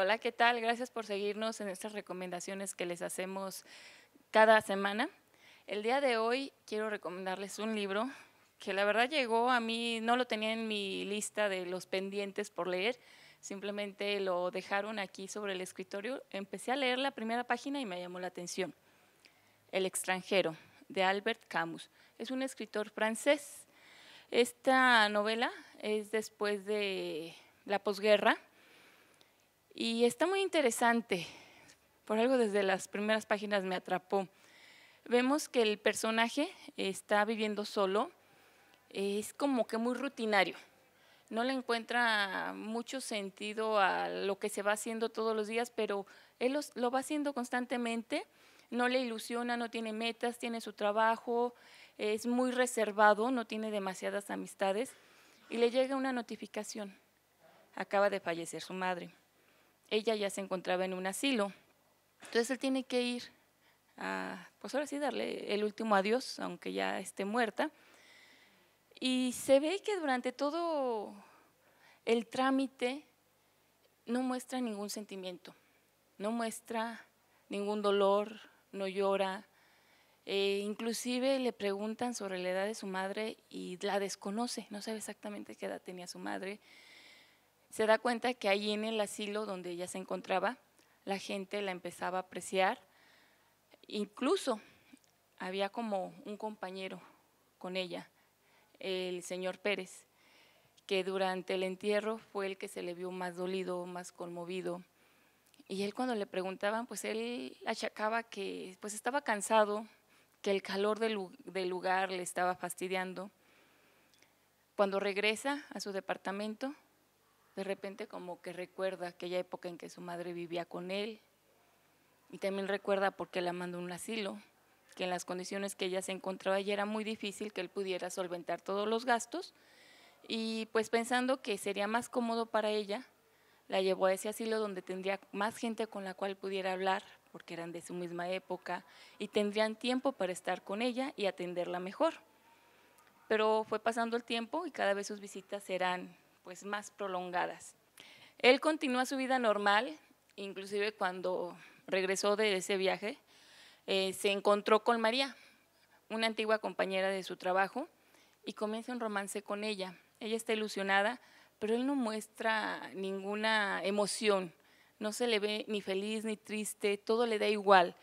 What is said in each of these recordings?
Hola, ¿qué tal? Gracias por seguirnos en estas recomendaciones que les hacemos cada semana. El día de hoy quiero recomendarles un libro que la verdad llegó a mí, no lo tenía en mi lista de los pendientes por leer, simplemente lo dejaron aquí sobre el escritorio. Empecé a leer la primera página y me llamó la atención. El extranjero, de Albert Camus. Es un escritor francés. Esta novela es después de la posguerra y está muy interesante, por algo desde las primeras páginas me atrapó. Vemos que el personaje está viviendo solo, es como que muy rutinario, no le encuentra mucho sentido a lo que se va haciendo todos los días, pero él lo va haciendo constantemente, no le ilusiona, no tiene metas, tiene su trabajo, es muy reservado, no tiene demasiadas amistades, y le llega una notificación, acaba de fallecer su madre ella ya se encontraba en un asilo. Entonces él tiene que ir a, ah, pues ahora sí, darle el último adiós, aunque ya esté muerta. Y se ve que durante todo el trámite no muestra ningún sentimiento, no muestra ningún dolor, no llora. Eh, inclusive le preguntan sobre la edad de su madre y la desconoce, no sabe exactamente qué edad tenía su madre se da cuenta que ahí en el asilo donde ella se encontraba, la gente la empezaba a apreciar. Incluso había como un compañero con ella, el señor Pérez, que durante el entierro fue el que se le vio más dolido, más conmovido. Y él cuando le preguntaban, pues él achacaba que pues estaba cansado, que el calor del lugar le estaba fastidiando. Cuando regresa a su departamento, de repente como que recuerda aquella época en que su madre vivía con él y también recuerda porque la mandó a un asilo, que en las condiciones que ella se encontraba ya era muy difícil que él pudiera solventar todos los gastos y pues pensando que sería más cómodo para ella, la llevó a ese asilo donde tendría más gente con la cual pudiera hablar, porque eran de su misma época, y tendrían tiempo para estar con ella y atenderla mejor. Pero fue pasando el tiempo y cada vez sus visitas eran pues más prolongadas. Él continúa su vida normal, inclusive cuando regresó de ese viaje, eh, se encontró con María, una antigua compañera de su trabajo, y comienza un romance con ella. Ella está ilusionada, pero él no muestra ninguna emoción, no se le ve ni feliz ni triste, todo le da igual.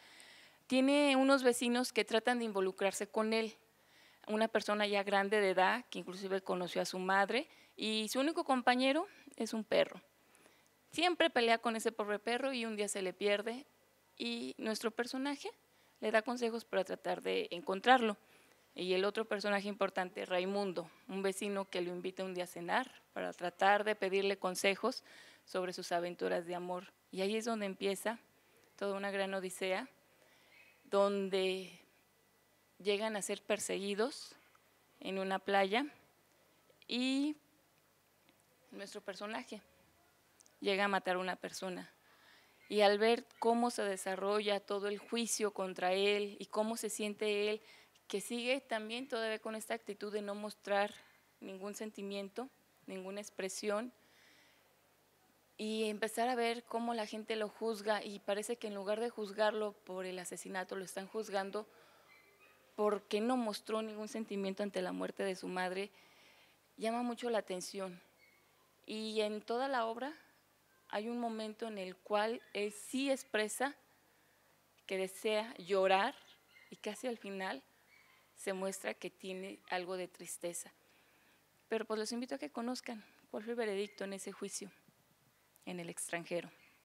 Tiene unos vecinos que tratan de involucrarse con él, una persona ya grande de edad que inclusive conoció a su madre y su único compañero es un perro. Siempre pelea con ese pobre perro y un día se le pierde y nuestro personaje le da consejos para tratar de encontrarlo. Y el otro personaje importante, Raimundo, un vecino que lo invita un día a cenar para tratar de pedirle consejos sobre sus aventuras de amor. Y ahí es donde empieza toda una gran odisea, donde llegan a ser perseguidos en una playa y nuestro personaje llega a matar a una persona. Y al ver cómo se desarrolla todo el juicio contra él y cómo se siente él, que sigue también todavía con esta actitud de no mostrar ningún sentimiento, ninguna expresión, y empezar a ver cómo la gente lo juzga y parece que en lugar de juzgarlo por el asesinato, lo están juzgando porque no mostró ningún sentimiento ante la muerte de su madre, llama mucho la atención. Y en toda la obra hay un momento en el cual él sí expresa que desea llorar y casi al final se muestra que tiene algo de tristeza. Pero pues los invito a que conozcan por fue veredicto en ese juicio en el extranjero.